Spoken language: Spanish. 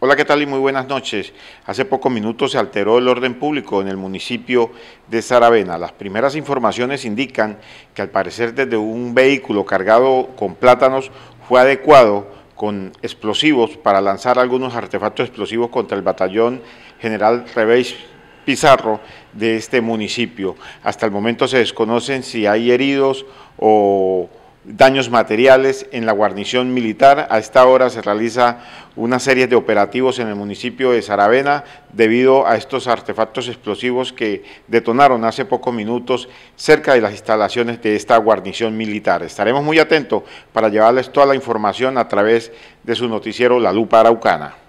Hola, ¿qué tal y muy buenas noches? Hace pocos minutos se alteró el orden público en el municipio de Saravena. Las primeras informaciones indican que al parecer desde un vehículo cargado con plátanos fue adecuado con explosivos para lanzar algunos artefactos explosivos contra el batallón general Rebeis Pizarro de este municipio. Hasta el momento se desconocen si hay heridos o daños materiales en la guarnición militar. A esta hora se realiza una serie de operativos en el municipio de Saravena debido a estos artefactos explosivos que detonaron hace pocos minutos cerca de las instalaciones de esta guarnición militar. Estaremos muy atentos para llevarles toda la información a través de su noticiero La Lupa Araucana.